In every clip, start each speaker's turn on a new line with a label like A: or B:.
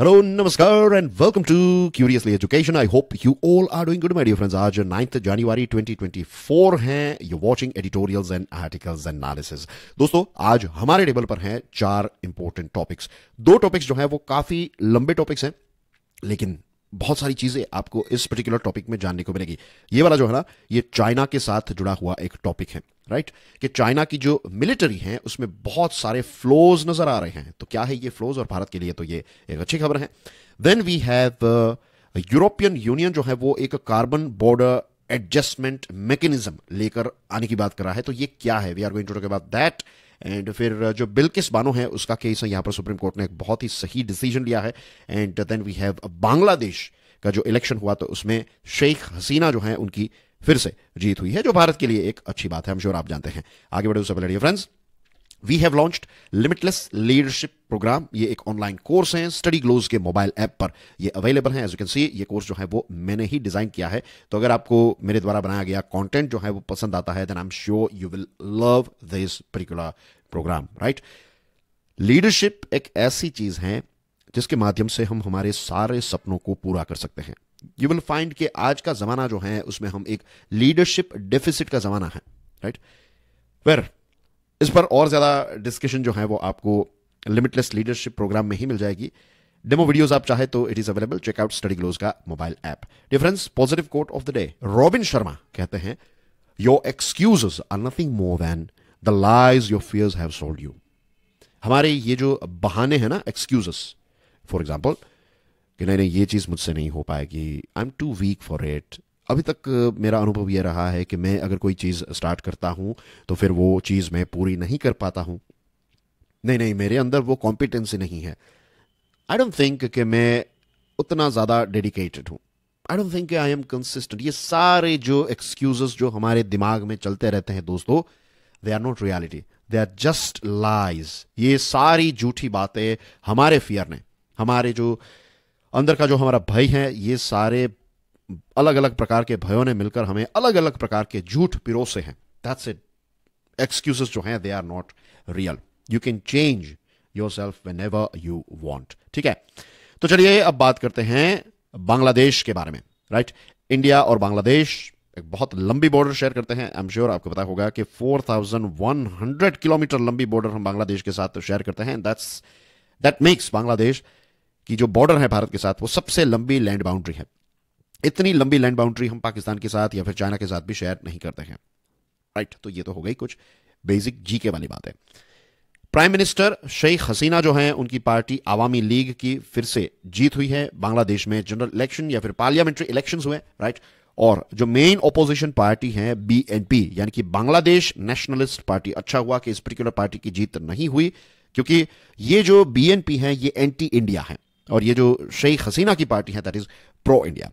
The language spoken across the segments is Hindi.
A: हेलो नमस्कार and welcome to curiously education I hope you all are doing good my dear friends आज नाइन्थ जनवरी 2024 हैं you watching editorials and articles and analysis दोस्तों आज हमारे टेबल पर हैं चार इंपॉर्टेंट टॉपिक्स दो टॉपिक्स जो हैं वो काफी लंबे टॉपिक्स हैं लेकिन बहुत सारी चीजें आपको इस पर्टिकुलर टॉपिक में जानने को मिलेगी ये वाला जो है ना ये चाइना के साथ जुड़ा हुआ एक टॉपिक है राइट right? कि चाइना की जो मिलिट्री है उसमें बहुत सारे फ्लोज नज़र आ रहे हैं तो क्या है ये फ्लोज और भारत के लिए तो ये एक अच्छी खबर है then we have European Union जो है वो एक कार्बन बॉर्डर एडजस्टमेंट मैकेनिज्म लेकर आने की बात कर रहा है तो ये क्या है we are going to talk about that and फिर uh, जो बिल किस बानो है उसका केस है यहां पर सुप्रीम कोर्ट ने एक बहुत ही सही डिसीजन लिया है and then we have Bangladesh का जो इलेक्शन हुआ तो उसमें शेख हसीना जो है उनकी फिर से जीत हुई है जो भारत के लिए एक अच्छी बात है हम श्योर आप जानते हैं आगे बढ़े उससे तो पहले friends we have launched limitless leadership program ये एक ऑनलाइन कोर्स है स्टडी ग्लोज के मोबाइल ऐप पर ये अवेलेबल है एज यू कैन सी ये कोर्स जो है वो मैंने ही डिज़ाइन किया है तो अगर आपको मेरे द्वारा बनाया गया कॉन्टेंट जो है वो पसंद आता है then I am sure you will love this particular program right leadership एक ऐसी चीज़ है जिसके माध्यम से हम हमारे सारे सपनों को पूरा कर सकते हैं यू विल फाइंड कि आज का ज़माना जो है उसमें हम एक लीडरशिप डेफिसिट का ज़माना है राइट वेर इस पर और ज़्यादा डिस्कशन जो है वो आपको लिमिटलेस लीडरशिप प्रोग्राम में ही मिल जाएगी डेमो वीडियोस आप चाहे तो it is available check out study Glows का mobile app difference positive quote of the day Robin Sharma कहते हैं your excuses are nothing more than the lies your fears have sold you हमारे ये जो बहाने हैं ना एक्सक्यूजेस फॉर एग्जाम्पल कि नहीं नहीं ये चीज़ मुझसे नहीं हो पाएगी I am too weak for it अभी तक मेरा अनुभव यह रहा है कि मैं अगर कोई चीज़ स्टार्ट करता हूँ तो फिर वो चीज़ मैं पूरी नहीं कर पाता हूँ नहीं नहीं मेरे अंदर वो कॉम्पिटेंसी नहीं है आई डोंट थिंक कि मैं उतना ज़्यादा डेडिकेटेड हूँ I don't think I am consistent ये सारे जो एक्सक्यूजेस जो हमारे दिमाग में चलते रहते हैं दोस्तों they are not reality they are just lies ये सारी झूठी बातें हमारे फियर ने हमारे जो अंदर का जो हमारा भय है ये सारे अलग अलग प्रकार के भयों ने मिलकर हमें अलग अलग प्रकार के झूठ पिरोसे हैं दैट्स इट एक्सक्यूजेस जो हैं they are not real you can change yourself whenever you want ठीक है तो चलिए अब बात करते हैं बांग्लादेश के बारे में राइट इंडिया और बांग्लादेश एक बहुत लंबी बॉर्डर शेयर करते हैं आई एम श्योर आपको पता होगा कि 4100 किलोमीटर लंबी बॉर्डर हम बांग्लादेश के साथ शेयर करते हैं दैट्स दैट मेक्स बांग्लादेश कि जो बॉर्डर है भारत के साथ वो सबसे लंबी लैंड बाउंड्री है इतनी लंबी लैंड बाउंड्री हम पाकिस्तान के साथ या फिर चाइना के साथ भी शेयर नहीं करते हैं राइट तो ये तो हो गई कुछ बेसिक जीके वाली बात है प्राइम मिनिस्टर शेख हसीना जो हैं उनकी पार्टी आवामी लीग की फिर से जीत हुई है बांग्लादेश में जनरल इलेक्शन या फिर पार्लियामेंट्री इलेक्शन हुए राइट और जो मेन ओपोजिशन पार्टी है बीएनपी यानी कि बांग्लादेश नेशनलिस्ट पार्टी अच्छा हुआ कि इस पर्टिकुलर पार्टी की जीत नहीं हुई क्योंकि ये जो बीएनपी है ये एंटी इंडिया है और ये जो शेख हसीना की पार्टी है दैट इज़ प्रो इंडिया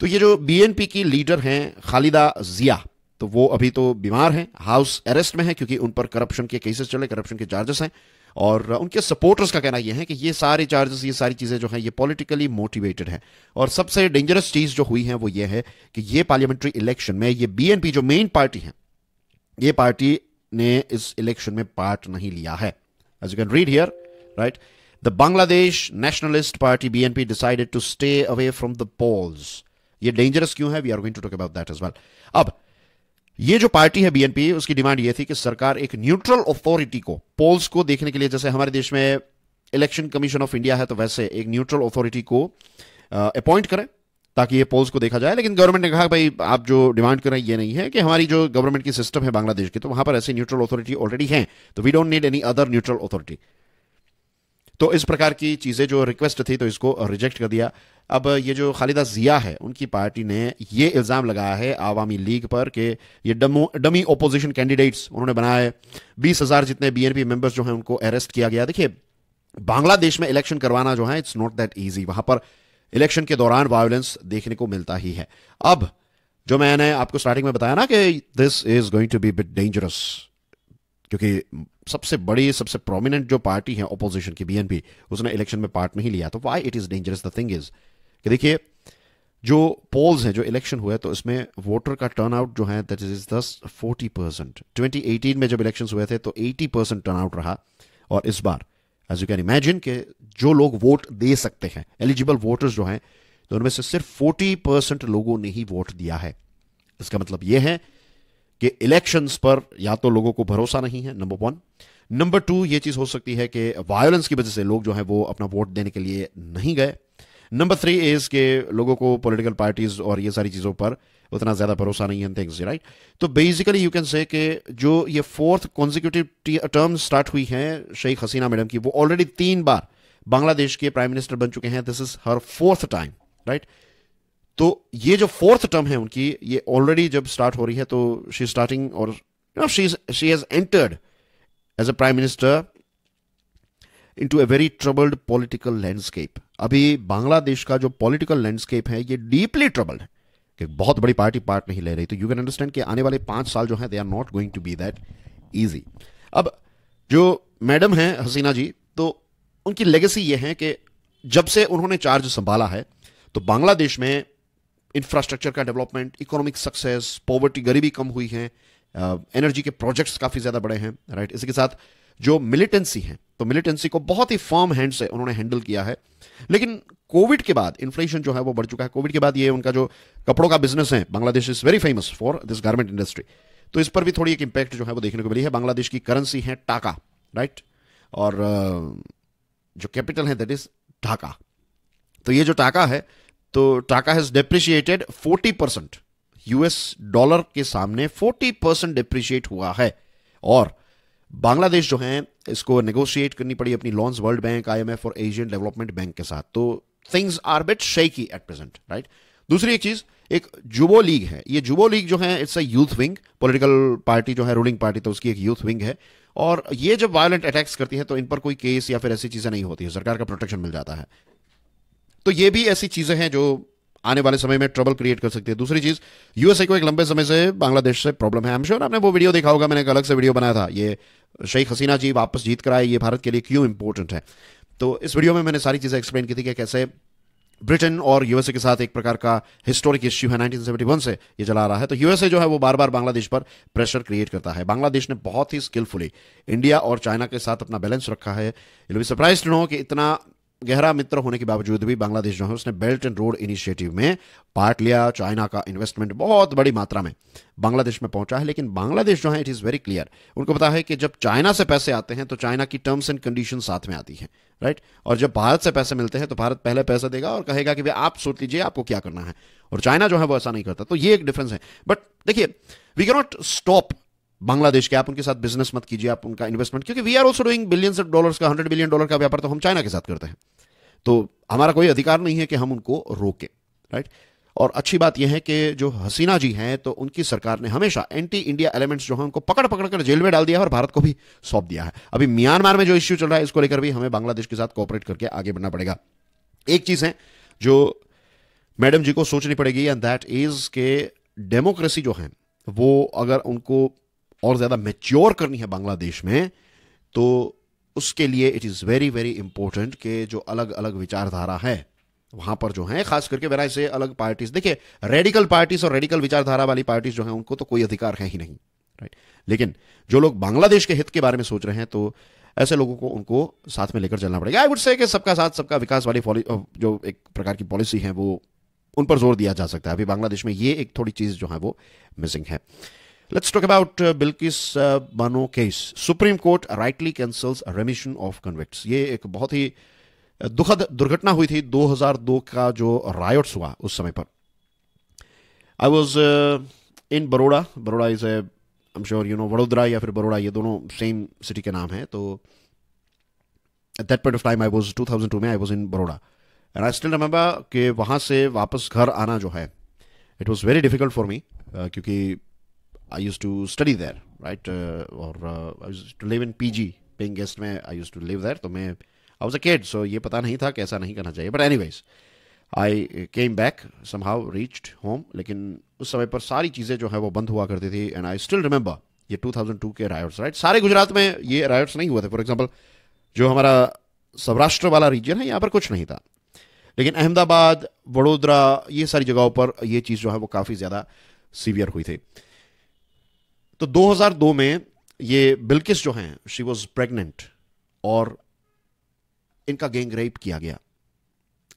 A: तो ये जो बीएनपी की लीडर हैं खालिदा जिया तो वो अभी तो बीमार हैं हाउस अरेस्ट में है क्योंकि उन पर करप्शन के केसेस चले करप्शन के चार्जेस हैं और उनके सपोर्टर्स का कहना यह है कि ये सारे चार्जेस ये सारी चीज़ें जो हैं ये पॉलिटिकली मोटिवेटेड हैं और सबसे डेंजरस चीज़ जो हुई है वो ये है कि ये पार्लियामेंट्री इलेक्शन में ये बीएनपी जो मेन पार्टी है ये पार्टी ने इस इलेक्शन में पार्ट नहीं लिया है as you can read here right The Bangladesh Nationalist Party BNP decided to stay away from the polls. ये डेंजरस क्यों है we are going to talk about that as well अब ये जो पार्टी है बीएनपी उसकी डिमांड ये थी कि सरकार एक न्यूट्रल अथॉरिटी को पोल्स को देखने के लिए जैसे हमारे देश में इलेक्शन कमीशन ऑफ इंडिया है तो वैसे एक न्यूट्रल अथॉरिटी को अपॉइंट करें ताकि ये पोल्स को देखा जाए लेकिन गवर्नमेंट ने कहा भाई आप जो डिमांड कर रहे हैं ये नहीं है कि हमारी जो गवर्नमेंट की सिस्टम है बांग्लादेश की तो वहां पर ऐसी न्यूट्रल अथॉरिटी ऑलरेडी है तो we don't need any other neutral authority तो इस प्रकार की चीज़ें जो रिक्वेस्ट थी तो इसको रिजेक्ट कर दिया अब ये जो खालिदा ज़िया है उनकी पार्टी ने ये इल्ज़ाम लगाया है आवामी लीग पर कि ये डमो डमी ओपोजिशन कैंडिडेट्स उन्होंने बनाया बीस हज़ार जितने बीएनपी मेंबर्स जो हैं उनको अरेस्ट किया गया देखिए बांग्लादेश में इलेक्शन करवाना जो है इट्स नॉट दैट ईजी वहां पर इलेक्शन के दौरान वायलेंस देखने को मिलता ही है अब जो मैंने आपको स्टार्टिंग में बताया ना कि this is going to be bit dangerous क्योंकि सबसे बड़ी सबसे प्रोमिनेंट जो पार्टी है ओपोजिशन की बीएनपी उसने इलेक्शन में पार्ट नहीं लिया तो why it is dangerous the thing is कि देखिए जो पोल्स हैं जो इलेक्शन हुआ है तो इसमें वोटर का टर्न आउट जो है दैट इज दस फोर्टी परसेंट ट्वेंटी एटीन में जब इलेक्शन हुए थे तो एटी परसेंट टर्न आउट रहा और इस बार एज यू कैन इमेजिन के जो लोग वोट दे सकते हैं एलिजिबल वोटर्स जो हैं तो उनमें से सिर्फ फोर्टी परसेंट लोगों ने ही वोट दिया है इसका मतलब यह है कि इलेक्शंस पर या तो लोगों को भरोसा नहीं है नंबर वन नंबर टू ये चीज़ हो सकती है कि वायलेंस की वजह से लोग जो हैं वो अपना वोट देने के लिए नहीं गए नंबर थ्री इज़ के लोगों को पॉलिटिकल पार्टीज़ और ये सारी चीज़ों पर उतना ज़्यादा भरोसा नहीं है थिंग्स राइट तो बेसिकली यू कैन से कि जो ये फोर्थ कॉन्जिक्यूटिव टर्म स्टार्ट हुई है शेख हसीना मैडम की वो ऑलरेडी तीन बार बांग्लादेश के प्राइम मिनिस्टर बन चुके हैं this is her fourth time right तो ये जो फोर्थ टर्म है उनकी ये ऑलरेडी जब स्टार्ट हो रही है तो शी स्टार्टिंग और she she has entered as a prime minister into a very troubled political landscape अभी बांग्लादेश का जो पॉलिटिकल लैंडस्केप है ये डीपली ट्रबल्ड है कि बहुत बड़ी पार्टी पार्ट नहीं ले रही तो यू कैन अंडरस्टैंड कि आने वाले पांच साल जो है they are not going to be that easy अब जो मैडम है हसीना जी तो उनकी लेगेसी ये है कि जब से उन्होंने चार्ज संभाला है तो बांग्लादेश में इंफ्रास्ट्रक्चर का डेवलपमेंट इकोनॉमिक सक्सेस पॉवर्टी गरीबी कम हुई है एनर्जी uh, के प्रोजेक्ट्स काफ़ी ज़्यादा बड़े हैं राइट इसी के साथ जो मिलिटेंसी है तो मिलिटेंसी को बहुत ही फर्म हैंड से उन्होंने हैंडल किया है लेकिन कोविड के बाद इन्फ्लेशन जो है वो बढ़ चुका है कोविड के बाद ये उनका जो कपड़ों का बिजनेस है Bangladesh is very famous for this garment industry तो इस पर भी थोड़ी एक इंपैक्ट जो है वो देखने को मिली है बांग्लादेश की करेंसी है टाका राइट और uh, जो कैपिटल है दैट इज ढाका तो ये जो टाका है तो taka has depreciated 40 percent US dollar के सामने 40 परसेंट डेप्रिशिएट हुआ है और बांग्लादेश जो है इसको नेगोशिएट करनी पड़ी अपनी लॉन्स वर्ल्ड बैंक आईएमएफ और एशियन डेवलपमेंट बैंक के साथ तो things are bit shaky at present right दूसरी एक चीज एक जुबो लीग है ये जुबो लीग जो है it's a youth wing political party जो है रूलिंग पार्टी तो उसकी एक यूथ विंग है और ये जब वायलेंट अटैक्स करती है तो इन पर कोई केस या फिर ऐसी चीजें नहीं होती है सरकार का प्रोटेक्शन मिल जाता है तो ये भी ऐसी चीज़ें हैं जो आने वाले समय में ट्रबल क्रिएट कर सकती है दूसरी चीज़ यूएसए को एक लंबे समय से बांग्लादेश से प्रॉब्लम है sure आपने वो वीडियो देखा होगा मैंने एक अलग से वीडियो बनाया था ये शेख हसीना जी वापस जीत कराए ये भारत के लिए क्यों इंपॉर्टेंट है तो इस वीडियो में मैंने सारी चीज़ें एक्सप्लेन की थी कि कैसे ब्रिटेन और यूएसए के साथ एक प्रकार का हिस्टोरिक इश्यू है 1971 से ये चला रहा है तो यूएसए जो है वो बार बार बांग्लादेश पर प्रेशर क्रिएट करता है बांग्लादेश ने बहुत ही स्किलफुली इंडिया और चाइना के साथ अपना बैलेंस रखा है you be surprise to know कि इतना गहरा मित्र होने के बावजूद भी बांग्लादेश जो है उसने बेल्ट एंड रोड इनिशिएटिव में पार्ट लिया चाइना का इन्वेस्टमेंट बहुत बड़ी मात्रा में बांग्लादेश में पहुंचा है लेकिन बांग्लादेश जो है इट इज़ वेरी क्लियर उनको पता है कि जब चाइना से पैसे आते हैं तो चाइना की टर्म्स एंड कंडीशन साथ में आती है राइट और जब भारत से पैसे मिलते हैं तो भारत पहले पैसा देगा और कहेगा कि भाई आप सोच लीजिए आपको क्या करना है और चाइना जो है वो ऐसा नहीं करता तो ये एक डिफरेंस है बट देखिए वी कैनॉट स्टॉप बांग्लादेश के आप उनके साथ बिजनेस मत कीजिए आप उनका इन्वेस्टमेंट क्योंकि we are also doing billions of dollars का हंड्रेड बिलियन डॉलर का व्यापार तो हम चाइना के साथ करते हैं तो हमारा कोई अधिकार नहीं है कि हम उनको रोकें राइट और अच्छी बात यह है कि जो हसीना जी हैं तो उनकी सरकार ने हमेशा एंटी इंडिया एलिमेंट्स जो हैं उनको पकड़ पकड़ कर जेल में डाल दिया है और भारत को भी सौंप दिया है अभी म्यांमार में जो इश्यू चल रहा है इसको लेकर भी हमें बांग्लादेश के साथ कॉपरेट करके आगे बढ़ना पड़ेगा एक चीज़ है जो मैडम जी को सोचनी पड़ेगी एंड दैट इज़ के डेमोक्रेसी जो है वो अगर उनको और ज़्यादा मेच्योर करनी है बांग्लादेश में तो उसके लिए it is very very important कि जो अलग अलग विचारधारा है वहां पर जो है खास करके वेराज से अलग पार्टीज देखिए रेडिकल पार्टीज और रेडिकल विचारधारा वाली पार्टीज जो है उनको तो कोई अधिकार है ही नहीं राइट लेकिन जो लोग बांग्लादेश के हित के बारे में सोच रहे हैं तो ऐसे लोगों को उनको साथ में लेकर चलना पड़ेगा आई वुड से कि सबका साथ सबका विकास वाली जो एक प्रकार की पॉलिसी है वो उन पर जोर दिया जा सकता है अभी बांग्लादेश में ये एक थोड़ी चीज़ जो है वो मिसिंग है Let's talk about uh, Bilkis uh, Bano case. Supreme Court rightly cancels remission of convicts. ये एक बहुत ही uh, दुखद दुर्घटना हुई थी 2002 का जो रायट्स हुआ उस समय पर I was in Baroda Baroda is I am sure you know Vadodara या फिर बरोडा ये दोनों सेम सिटी के नाम है तो at that point of time I was two thousand two में I was in Baroda and I still remember कि वहां से वापस घर आना जो है it was very difficult for me क्योंकि I use to study there right और I uh, I used to live in में I use to live there तो मैं आई वॉज अ केड सो ये पता नहीं था कैसा नहीं करना चाहिए. But anyways I came back somehow reached home लेकिन उस समय पर सारी चीज़ें जो है वो बंद हुआ करती थी एंड आई स्टिल रिमेंबर ये 2002 के रायट्स राइट सारे गुजरात में ये रायट्स नहीं हुए थे फॉर एग्जाम्पल जो हमारा सौराष्ट्र वाला रीजन है यहाँ पर कुछ नहीं था लेकिन अहमदाबाद वडोदरा ये सारी जगहों पर ये चीज़ जो है वो काफ़ी ज़्यादा सीवियर हुई थी तो 2002 में ये बिल्किस जो हैं शी वॉज प्रेगनेंट और इनका गैंग रेप किया गया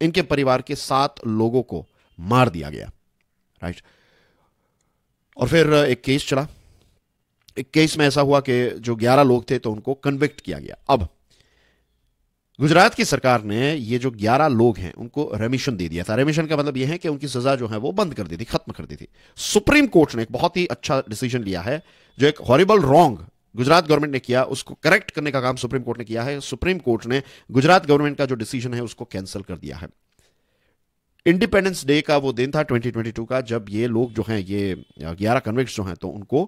A: इनके परिवार के सात लोगों को मार दिया गया राइट और फिर एक केस चला एक केस में ऐसा हुआ कि जो ग्यारह लोग थे तो उनको कन्विक्ट किया गया अब गुजरात की सरकार ने ये जो 11 लोग हैं उनको रेमिशन दे दिया था रेमिशन का मतलब ये है कि उनकी सजा जो है वो बंद कर दी थी खत्म कर दी थी सुप्रीम कोर्ट ने एक बहुत ही अच्छा डिसीजन लिया है जो एक हॉरिबल रॉन्ग गुजरात गवर्नमेंट ने किया उसको करेक्ट करने का काम सुप्रीम कोर्ट ने किया है सुप्रीम कोर्ट ने गुजरात गवर्नमेंट का जो डिसीजन है उसको कैंसिल कर दिया है इंडिपेंडेंस डे का वो दिन था 2022 का जब ये लोग जो हैं ये ग्यारह कन्विक्स जो हैं तो उनको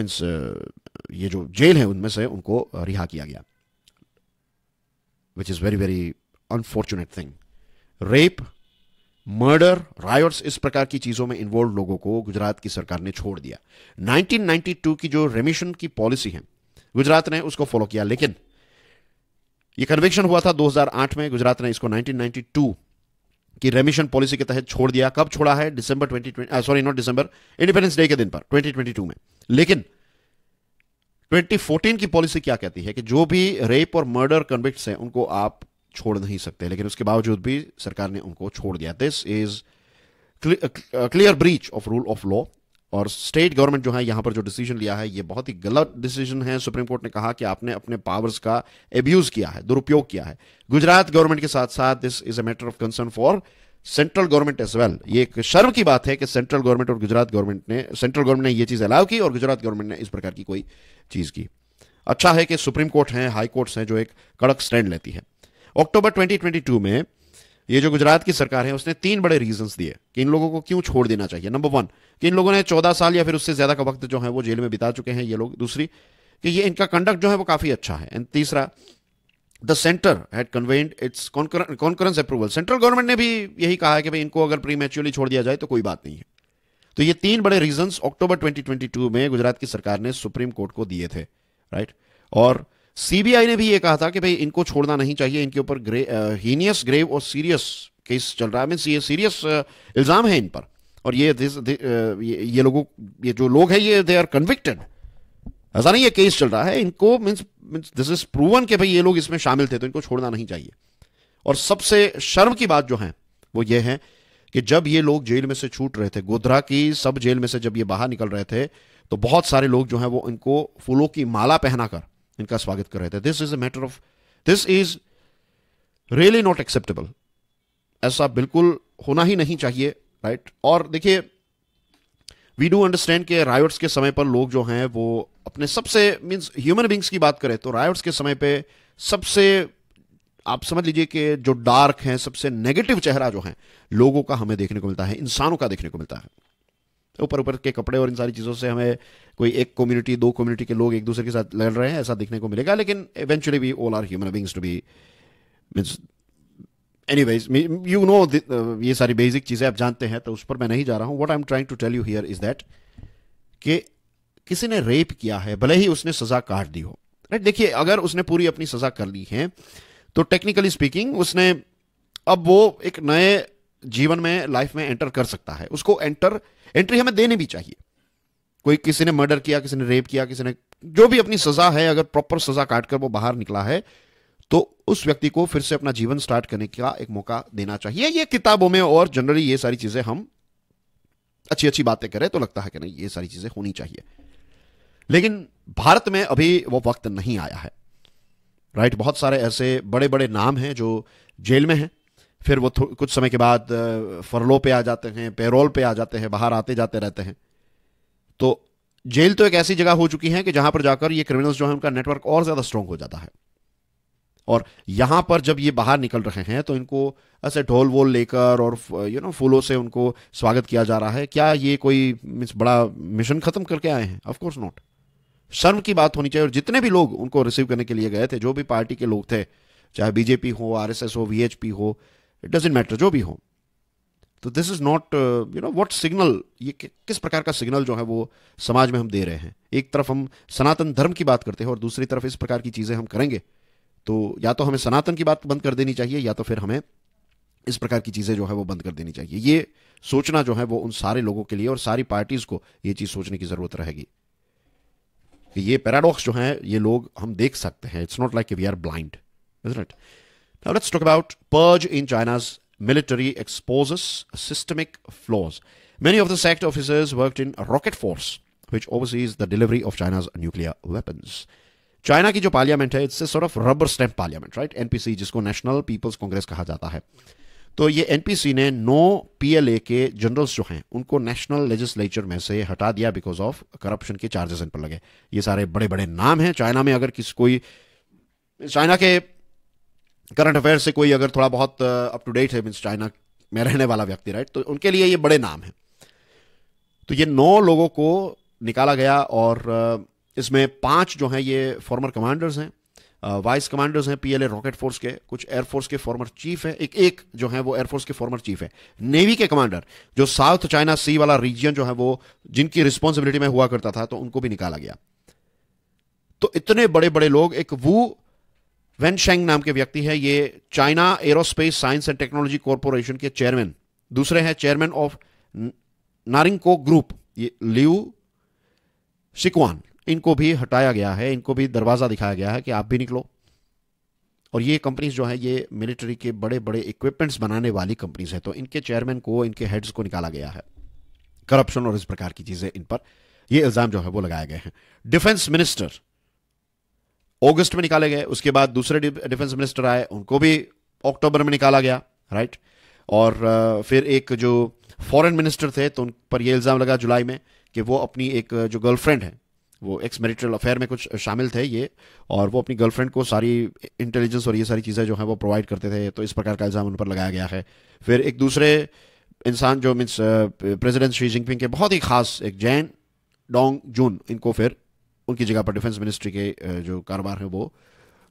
A: मीन्स ये जो जेल है उनमें से उनको रिहा किया गया which is very very unfortunate thing rape murder riots इस प्रकार की चीजों में इन्वॉल्व लोगों को गुजरात की सरकार ने छोड़ दिया 1992 की जो रेमिशन की पॉलिसी है गुजरात ने उसको फॉलो किया लेकिन यह कन्वेक्शन हुआ था 2008 में गुजरात ने इसको 1992 की रेमिशन पॉलिसी के तहत छोड़ दिया कब छोड़ा है December 2020 sorry not December independence day के दिन पर 2022 में लेकिन 2014 की पॉलिसी क्या कहती है कि जो भी रेप और मर्डर कन्विक्ट हैं उनको आप छोड़ नहीं सकते लेकिन उसके बावजूद भी सरकार ने उनको छोड़ दिया this is clear breach of rule of law और स्टेट गवर्नमेंट जो है यहां पर जो डिसीजन लिया है ये बहुत ही गलत डिसीजन है सुप्रीम कोर्ट ने कहा कि आपने अपने पावर्स का एब्यूज किया है दुरुपयोग किया है गुजरात गवर्नमेंट के साथ साथ this is a matter of concern for central government as well ये एक शर्म की बात है कि सेंट्रल गवर्नमेंट और गुजरात गवर्नमेंट ने सेंट्रल गवर्नमेंट ने यह चीज़ अलाउ की और गुजरात गवर्नमेंट ने इस प्रकार की कोई चीज़ की अच्छा है कि सुप्रीम कोर्ट हैं हाई कोर्ट्स हैं जो एक कड़क स्टैंड लेती है अक्टूबर 2022 में ये जो गुजरात की सरकार है उसने तीन बड़े रीजंस दिए कि इन लोगों को क्यों छोड़ देना चाहिए नंबर वन कि इन लोगों ने चौदह साल या फिर उससे ज़्यादा का वक्त जो है वो जेल में बिता चुके हैं ये लोग दूसरी कि ये इनका कंडक्ट जो है वो काफ़ी अच्छा है एंड तीसरा the centre had convened its concurrence approval central government ने भी यही कहा है कि भाई इनको अगर प्रीमेच्योरली छोड़ दिया जाए तो कोई बात नहीं है तो ये तीन बड़े रीजन अक्टूबर 2022 में गुजरात की सरकार ने सुप्रीम कोर्ट को दिए थे राइट और सीबीआई ने भी ये कहा था कि भाई इनको छोड़ना नहीं चाहिए इनके ऊपर हीनियस ग्रेव और सीरियस केस चल रहा है मीन ये सीरियस इल्ज़ाम है इन पर और ये दिस, दि, ये, ये लोगों ये जो लोग हैं ये दे आर कन्विक्टेड ऐसा नहीं ये केस चल रहा है इनको means means this is proven के भाई ये लोग इसमें शामिल थे तो इनको छोड़ना नहीं चाहिए और सबसे शर्म की बात जो है वो ये है कि जब ये लोग जेल में से छूट रहे थे गोधरा की सब जेल में से जब ये बाहर निकल रहे थे तो बहुत सारे लोग जो हैं वो इनको फूलों की माला पहनाकर इनका स्वागत कर रहे थे this is a matter of this is really not acceptable ऐसा बिल्कुल होना ही नहीं चाहिए राइट right? और देखिए वी डू अंडरस्टैंड के रायट्स के समय पर लोग जो हैं वो अपने सबसे मीन्स ह्यूमन बींग्स की बात करें तो रायोट्स के समय पे सबसे आप समझ लीजिए कि जो डार्क हैं सबसे नेगेटिव चेहरा जो है लोगों का हमें देखने को मिलता है इंसानों का देखने को मिलता है तो ऊपर ऊपर के कपड़े और इन सारी चीज़ों से हमें कोई एक कम्युनिटी दो कम्युनिटी के लोग एक दूसरे के साथ लड़ रहे हैं ऐसा देखने को मिलेगा लेकिन eventually we all are human beings to be means anyways you know ये सारी बेसिक चीज़ें आप जानते हैं तो उस पर मैं नहीं जा रहा हूं what I am trying to tell you here is that कि किसी ने रेप किया है भले ही उसने सजा काट दी हो राइट देखिए अगर उसने पूरी अपनी सजा कर ली है तो टेक्निकली स्पीकिंग उसने अब वो एक नए जीवन में लाइफ में एंटर कर सकता है उसको एंटर एंट्री हमें देनी भी चाहिए कोई किसी ने मर्डर किया किसी ने रेप किया किसी ने जो भी अपनी सजा है अगर प्रॉपर सजा काट कर वो बाहर निकला है तो उस व्यक्ति को फिर से अपना जीवन स्टार्ट करने का एक मौका देना चाहिए ये किताबों में और जनरली ये सारी चीजें हम अच्छी अच्छी बातें करें तो लगता है कि नहीं ये सारी चीजें होनी चाहिए लेकिन भारत में अभी वो वक्त नहीं आया है राइट बहुत सारे ऐसे बड़े बड़े नाम हैं जो जेल में हैं फिर वो कुछ समय के बाद फरलो पे आ जाते हैं पेरोल पे आ जाते हैं बाहर आते जाते रहते हैं तो जेल तो एक ऐसी जगह हो चुकी है कि जहां पर जाकर ये क्रिमिनल्स जो है उनका नेटवर्क और ज्यादा स्ट्रांग हो जाता है और यहां पर जब ये बाहर निकल रहे हैं तो इनको ऐसे ढोल वोल लेकर और यू नो फूलों से उनको स्वागत किया जा रहा है क्या ये कोई बड़ा मिशन खत्म करके आए हैं ऑफकोर्स नॉट शर्म की बात होनी चाहिए और जितने भी लोग उनको रिसीव करने के लिए गए थे जो भी पार्टी के लोग थे चाहे बीजेपी हो आर हो वी हो इट डजेंट मैटर जो भी हो तो this is not you know what signal ये कि, किस प्रकार का सिग्नल जो है वो समाज में हम दे रहे हैं एक तरफ हम सनातन धर्म की बात करते हैं और दूसरी तरफ इस प्रकार की चीज़ें हम करेंगे तो या तो हमें सनातन की बात बंद कर देनी चाहिए या तो फिर हमें इस प्रकार की चीज़ें जो है वो बंद कर देनी चाहिए ये सोचना जो है वो उन सारे लोगों के लिए और सारी पार्टीज़ को ये चीज़ सोचने की ज़रूरत रहेगी कि ये पैराडॉक्स जो हैं ये लोग हम देख सकते हैं it's not like we are blind it Now let's talk about purge in China's military exposes systemic flaws. Many of the sect officers worked in Rocket Force, which oversees the delivery of China's nuclear weapons. China की जो पार्लियामेंट है it's sort of rubber stamp parliament right NPC जिसको नेशनल पीपल्स कांग्रेस कहा जाता है तो ये एनपीसी ने नो पीएलए के जनरल्स जो हैं उनको नेशनल लेजिस्लेचर में से हटा दिया बिकॉज ऑफ करप्शन के चार्जेस इन पर लगे ये सारे बड़े बड़े नाम हैं चाइना में अगर किसी कोई चाइना के करंट अफेयर से कोई अगर थोड़ा बहुत अप टू डेट है मीन्स चाइना में रहने वाला व्यक्ति राइट तो उनके लिए ये बड़े नाम हैं तो ये नौ लोगों को निकाला गया और uh, इसमें पांच जो हैं ये फॉर्मर कमांडर्स हैं वाइस कमांडर्स हैं पीएलए रॉकेट फोर्स के कुछ एयरफोर्स के फॉर्मर चीफ हैं एक एक जो है वो एयरफोर्स के फॉर्मर चीफ है नेवी के कमांडर जो साउथ चाइना सी वाला रीजन जो है वो जिनकी रिस्पॉन्सिबिलिटी में हुआ करता था तो उनको भी निकाला गया तो इतने बड़े बड़े लोग एक वू वेन शेंग नाम के व्यक्ति है ये China aerospace science and technology corporation के चेयरमैन दूसरे हैं चेयरमैन ऑफ नारिंगको ग्रुप ये लियू सिकवान इनको भी हटाया गया है इनको भी दरवाज़ा दिखाया गया है कि आप भी निकलो और ये कंपनीज जो है ये मिलिट्री के बड़े बड़े इक्विपमेंट्स बनाने वाली कंपनीज है तो इनके चेयरमैन को इनके हेड्स को निकाला गया है करप्शन और इस प्रकार की चीज़ें इन पर ये इल्ज़ाम जो है वो लगाए गए हैं डिफेंस मिनिस्टर ऑगस्ट में निकाले गए उसके बाद दूसरे डिफेंस मिनिस्टर आए उनको भी अक्टूबर में निकाला गया राइट और फिर एक जो फॉरेन मिनिस्टर थे तो उन पर यह इल्ज़ाम लगा जुलाई में कि वो अपनी एक जो गर्लफ्रेंड है वो एक्स मेरिटल अफेयर में कुछ शामिल थे ये और वो अपनी गर्लफ्रेंड को सारी इंटेलिजेंस और ये सारी चीज़ें जो हैं वो प्रोवाइड करते थे तो इस प्रकार का इल्ज़ाम उन पर लगाया गया है फिर एक दूसरे इंसान जो मीन्स प्रेजिडेंट शी जिनपिंग के बहुत ही खास एक जैन डोंग जून इनको फिर उनकी जगह पर डिफेंस मिनिस्ट्री के जो कारोबार है वो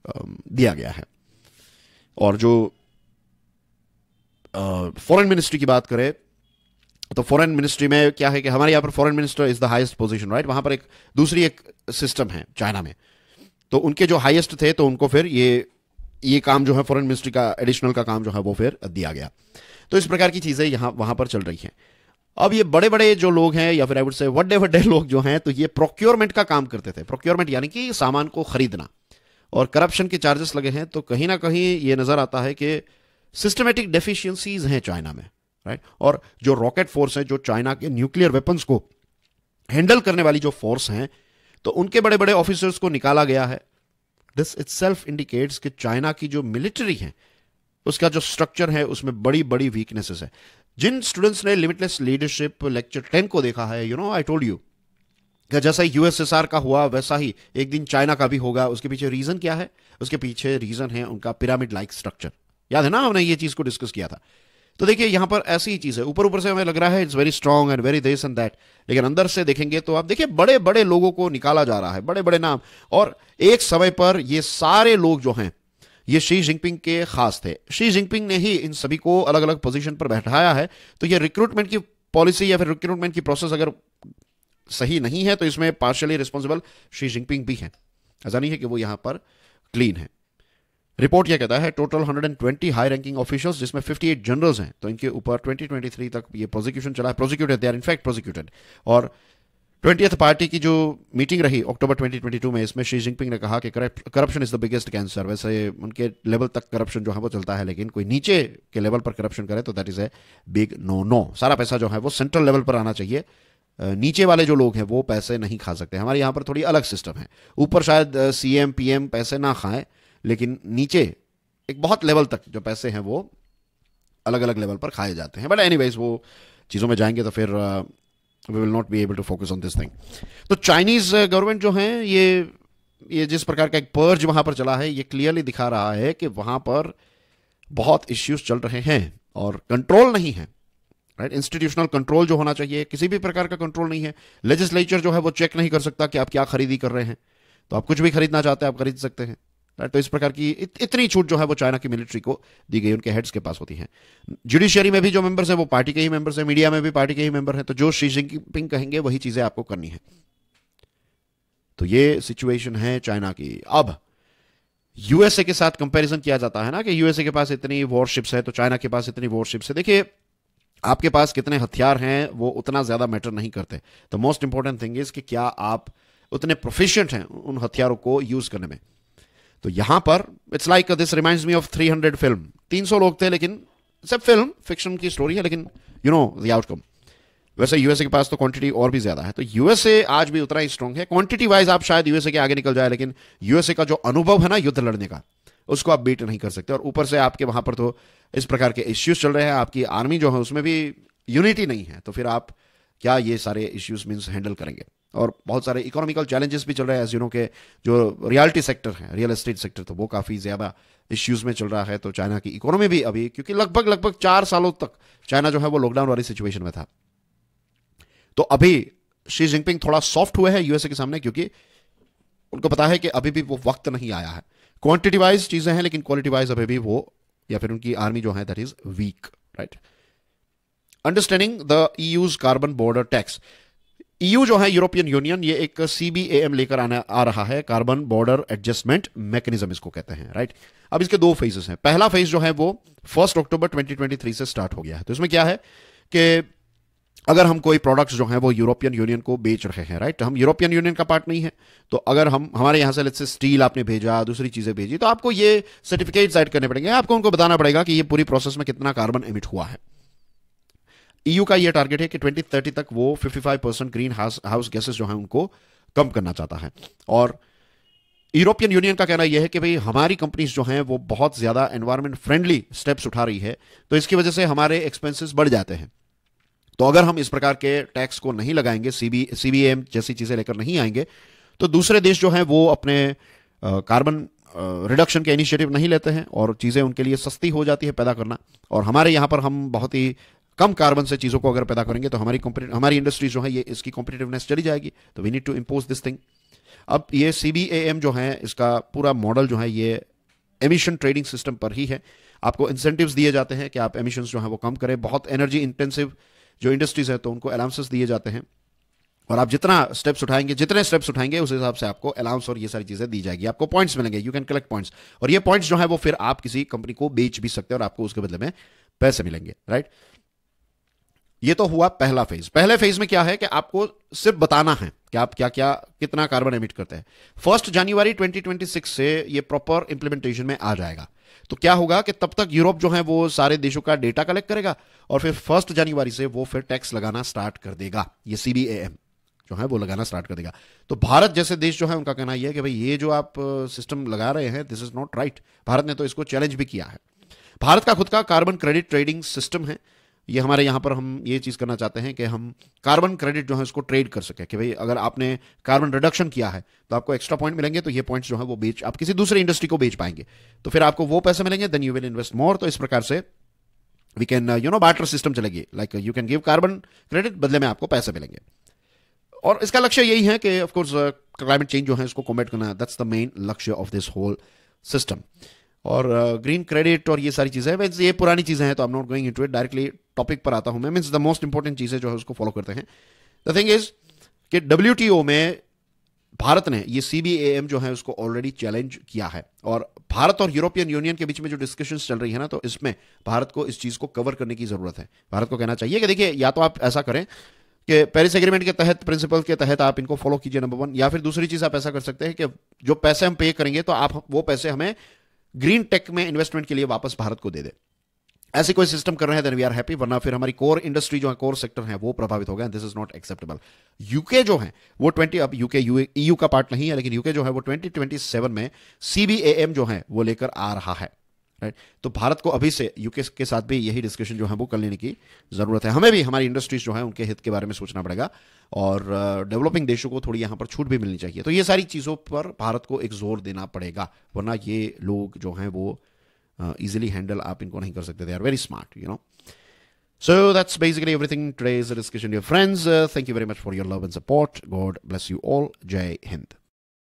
A: दिया गया है और जो फॉरेन मिनिस्ट्री की बात करें तो फॉरेन मिनिस्ट्री में क्या है कि हमारे यहाँ पर foreign minister is the highest position right वहां पर एक दूसरी एक सिस्टम है चाइना में तो उनके जो हाईएस्ट थे तो उनको फिर ये ये काम जो है फॉरेन मिनिस्ट्री का एडिशनल का काम जो है वो फिर दिया गया तो इस प्रकार की चीज़ें यहां वहां पर चल रही हैं अब ये बड़े बड़े जो लोग हैं या फिर आई वुड से वड्डे वड्डे लोग जो हैं तो ये प्रोक्योरमेंट का काम करते थे प्रोक्योरमेंट यानी कि सामान को खरीदना और करप्शन के चार्जेस लगे हैं तो कहीं ना कहीं ये नज़र आता है कि सिस्टमेटिक डेफिशिएंसीज हैं चाइना में राइट और जो रॉकेट फोर्स है जो चाइना के न्यूक्लियर वेपन्स को हैंडल करने वाली जो फोर्स हैं तो उनके बड़े बड़े ऑफिसर्स को निकाला गया है दिस इट सेल्फ इंडिकेट्स कि चाइना की जो मिलिट्री है उसका जो स्ट्रक्चर है उसमें बड़ी बड़ी वीकनेसेस है जिन स्टूडेंट्स ने लिमिटलेस लीडरशिप लेक्चर टेन को देखा है you know I told you जैसा यूएसएसआर का हुआ वैसा ही एक दिन चाइना का भी होगा उसके पीछे रीजन क्या है उसके पीछे रीजन है उनका पिरामिड लाइक स्ट्रक्चर याद है ना हमने ये चीज को डिस्कस किया था तो देखिए यहां पर ऐसी ही चीज़ है ऊपर ऊपर से हमें लग रहा है it's very strong and very this and that लेकिन अंदर से देखेंगे तो आप देखिए बड़े बड़े लोगों को निकाला जा रहा है बड़े बड़े नाम और एक समय पर ये सारे लोग जो हैं ये शी जिनपिंग के खास थे शी जिनपिंग ने ही इन सभी को अलग अलग पोजिशन पर बैठाया है तो ये रिक्रूटमेंट की पॉलिसी या फिर रिक्रूटमेंट की प्रोसेस अगर सही नहीं है तो इसमें पार्शली रिस्पॉन्सिबल शी जिनपिंग भी है ऐसा नहीं है कि वो यहां पर क्लीन है रिपोर्ट यह कहता है टोटल 120 हाई रैंकिंग ऑफिशियल्स जिसमें 58 जनरल्स हैं तो इनके ऊपर 2023 तक ये प्रोसिक्यूशन चला है prosecuted they are in fact prosecuted और ट्वेंटियथ पार्टी की जो मीटिंग रही अक्टूबर 2022 में इसमें श्री जिनपिंग ने कहा कि corruption is the biggest cancer वैसे उनके लेवल तक करप्शन जो है वो चलता है लेकिन कोई नीचे के लेवल पर करप्शन करे तो that is a big no no सारा पैसा जो है वो सेंट्रल लेवल पर आना चाहिए नीचे वाले जो लोग हैं वो पैसे नहीं खा सकते हमारे यहाँ पर थोड़ी अलग सिस्टम है ऊपर शायद सी एम पैसे ना खाएं लेकिन नीचे एक बहुत लेवल तक जो पैसे हैं वो अलग अलग लेवल पर खाए जाते हैं बट एनी वो चीज़ों में जाएंगे तो फिर we will not be able to focus on this thing तो चाइनीज़ गवर्नमेंट uh, जो है ये ये जिस प्रकार का एक पर्ज वहाँ पर चला है ये क्लियरली दिखा रहा है कि वहाँ पर बहुत इश्यूज चल रहे हैं और कंट्रोल नहीं है राइट इंस्टीट्यूशनल कंट्रोल जो होना चाहिए किसी भी प्रकार का कंट्रोल नहीं है लेजिस्लेचर जो है वो चेक नहीं कर सकता कि आप क्या खरीदी कर रहे हैं तो आप कुछ भी खरीदना चाहते हैं आप खरीद सकते हैं तो इस प्रकार की इत, इतनी छूट जो है वो चाइना की मिलिट्री को दी गई उनके हेड्स के पास होती है जुडिशियरी में भी जो मेंबर्स हैं वो पार्टी के ही मेंबर्स हैं मीडिया में भी पार्टी के ही मेंबर हैं तो जो शी जिनपिंग कहेंगे वही चीजें आपको करनी है तो ये सिचुएशन है चाइना की अब यूएसए के साथ कंपैरिजन किया जाता है ना कि यूएसए के पास इतनी वॉरशिप्स है तो चाइना के पास इतनी वॉरशिप्स है देखिए आपके पास कितने हथियार हैं वो उतना ज्यादा मैटर नहीं करते the most important thing is कि क्या आप उतने प्रोफिशिएंट हैं उन हथियारों को यूज करने में तो यहां पर it's like this remind me of three hundred film तीन सौ लोग थे लेकिन सब फिल्म फिक्शन की स्टोरी है लेकिन यू नो द आउटकम वैसे यूएसए के पास तो क्वांटिटी और भी ज्यादा है तो यूएसए आज भी उतना ही स्ट्रांग है क्वांटिटी वाइज आप शायद यूएसए के आगे निकल जाए लेकिन यूएसए का जो अनुभव है ना युद्ध लड़ने का उसको आप बीट नहीं कर सकते और ऊपर से आपके वहां पर तो इस प्रकार के इश्यूज चल रहे हैं आपकी आर्मी जो है उसमें भी यूनिटी नहीं है तो फिर आप क्या ये सारे इश्यूज मीन्स हैंडल करेंगे और बहुत सारे इकोनॉमिकल चैलेंजेस भी चल रहे हैं एज यू नो के जो रियलिटी सेक्टर है रियल एस्टेट सेक्टर तो वो काफ़ी ज़्यादा इश्यूज़ में चल रहा है तो चाइना की इकोनॉमी भी अभी क्योंकि लगभग लगभग चार सालों तक चाइना जो है वो लॉकडाउन वाली सिचुएशन में था तो अभी शी जिनपिंग थोड़ा सॉफ्ट हुए हैं यूएसए के सामने क्योंकि उनको पता है कि अभी भी वो वक्त नहीं आया है क्वांटिटी वाइज चीज़ें हैं लेकिन क्वालिटी वाइज अभी भी वो या फिर उनकी आर्मी जो है that is weak right understanding the EU's carbon border tax EU जो है यूरोपियन यूनियन ये एक सीबीएम लेकर आने आ रहा है कार्बन बॉर्डर एडजस्टमेंट मैकेनिज्म इसको कहते हैं राइट अब इसके दो फेजेस हैं पहला फेज जो है वो फर्स्ट अक्टूबर 2023 से स्टार्ट हो गया है तो इसमें क्या है कि अगर हम कोई प्रोडक्ट्स जो हैं वो यूरोपियन यूनियन को बेच रहे हैं राइट हम यूरोपियन यूनियन का पार्ट नहीं है तो अगर हम हमारे यहां से लेट्स स्टील आपने भेजा दूसरी चीज़ें भेजी तो आपको ये सर्टिफिकेट्स ऐड करने पड़ेंगे आपको उनको बताना पड़ेगा कि ये पूरी प्रोसेस में कितना कार्बन एमिट हुआ है ईयू e का ये टारगेट है कि 2030 तक वो 55 परसेंट ग्रीन हाउस गैसेस जो है उनको कम करना चाहता है और यूरोपियन यूनियन का कहना यह है कि भाई हमारी कंपनीज जो हैं वो बहुत ज़्यादा एनवायरमेंट फ्रेंडली स्टेप्स उठा रही है तो इसकी वजह से हमारे एक्सपेंसेस बढ़ जाते हैं तो अगर हम इस प्रकार के टैक्स को नहीं लगाएंगे सी बी एम जैसी चीज़ें लेकर नहीं आएंगे तो दूसरे देश जो हैं वो अपने कार्बन रिडक्शन के इनिशिएटिव नहीं लेते हैं और चीज़ें उनके लिए सस्ती हो जाती है पैदा करना और हमारे यहाँ पर हम बहुत ही कम कार्बन से चीज़ों को अगर पैदा करेंगे तो हमारी हमारी इंडस्ट्री जो है ये इसकी कॉम्पिटेटिवनेस चली जाएगी तो we need to impose this thing अब ये सी जो है इसका पूरा मॉडल जो है ये एमिशन ट्रेडिंग सिस्टम पर ही है आपको इंसेंटिव दिए जाते हैं कि आप एमिशन जो है वो कम करें बहुत एनर्जी इंटेंसिव जो इंडस्ट्रीज़ है तो उनको अलाउंसेस दिए जाते हैं और आप जितना स्टेप्स उठाएंगे जितने स्टेप्स उठाएंगे उस हिसाब से आपको अलाउंस और ये सारी चीज़ें दी जाएगी आपको पॉइंट्स मिलेंगे यू कैन कलेक्ट पॉइंट्स और ये पॉइंट्स जो है वो फिर आप किसी कंपनी को बेच भी सकते हैं और आपको उसके बदले में पैसे मिलेंगे राइट ये तो हुआ पहला फेज पहले फेज में क्या है कि आपको सिर्फ बताना है कि आप क्या क्या कितना कार्बन एमिट करते हैं फर्स्ट जनवरी 2026 से ये प्रॉपर इंप्लीमेंटेशन में आ जाएगा तो क्या होगा कि तब तक यूरोप जो है वो सारे देशों का डेटा कलेक्ट करेगा और फिर फर्स्ट जनवरी से वो फिर टैक्स लगाना स्टार्ट कर देगा ये सीबीएम जो है वो लगाना स्टार्ट कर देगा तो भारत जैसे देश जो है उनका कहना यह है कि भाई ये जो आप सिस्टम लगा रहे हैं this is not right Bharat ने तो इसको चैलेंज भी किया है भारत का खुद का कार्बन क्रेडिट ट्रेडिंग सिस्टम है ये हमारे यहाँ पर हम ये चीज़ करना चाहते हैं कि हम कार्बन क्रेडिट जो है उसको ट्रेड कर सके कि भाई अगर आपने कार्बन रिडक्शन किया है तो आपको एक्स्ट्रा पॉइंट मिलेंगे तो ये पॉइंट्स जो है वो बेच आप किसी दूसरे इंडस्ट्री को बेच पाएंगे तो फिर आपको वो पैसे मिलेंगे then you will invest more तो इस प्रकार से we can you know better system चलेगी like you can give carbon credit बदले में आपको पैसे मिलेंगे और इसका लक्ष्य यही है कि ऑफकोर्स क्लाइमेट चेंज जो है इसको कॉम्बैट करना दैट्स द मेन लक्ष्य ऑफ दिस होल सिस्टम और ग्रीन uh, क्रेडिट और ये सारी चीज़ें मीन्स ये पुरानी चीज़ें हैं तो I am not going into it directly topic पर आता हूं मैं मीन्स द मोस्ट इंपॉर्टेंट चीज़ें जो है उसको फॉलो करते हैं द थिंग इज कि डब्ल्यू में भारत ने ये सी जो है उसको ऑलरेडी चैलेंज किया है और भारत और यूरोपियन यूनियन के बीच में जो डिस्कशन चल रही है ना तो इसमें भारत को इस चीज़ को कवर करने की ज़रूरत है भारत को कहना चाहिए कि देखिए या तो आप ऐसा करें कि पेरिस एग्रीमेंट के तहत प्रिंसिपल के तहत आप इनको फॉलो कीजिए नंबर वन या फिर दूसरी चीज़ आप ऐसा कर सकते हैं कि जो पैसे हम पे करेंगे तो आप वो पैसे हमें ग्रीन टेक में इन्वेस्टमेंट के लिए वापस भारत को दे दे ऐसे कोई सिस्टम कर रहे हैं देन वी आर हैप्पी वरना फिर हमारी कोर इंडस्ट्री जो है कोर सेक्टर है वो प्रभावित हो गए this is not acceptable UK जो है वो ट्वेंटी अब यूके ईयू का पार्ट नहीं है लेकिन यूके जो है वो ट्वेंटी ट्वेंटी सेवन में सीबीएम जो है वो लेकर आ रहा है राइट तो भारत को अभी से यूके के साथ भी यही डिस्कशन जो है वो कर लेने की ज़रूरत है हमें भी हमारी इंडस्ट्रीज जो है उनके हित के बारे में सोचना पड़ेगा और डेवलपिंग देशों को थोड़ी यहां पर छूट भी मिलनी चाहिए तो ये सारी चीज़ों पर भारत को एक जोर देना पड़ेगा वरना ये लोग जो हैं वो ईजिली हैंडल आप इनको नहीं कर सकते they are very smart you know so that's basically everything today's discussion dear friends thank you very much for your your love support God bless you all जय हिंद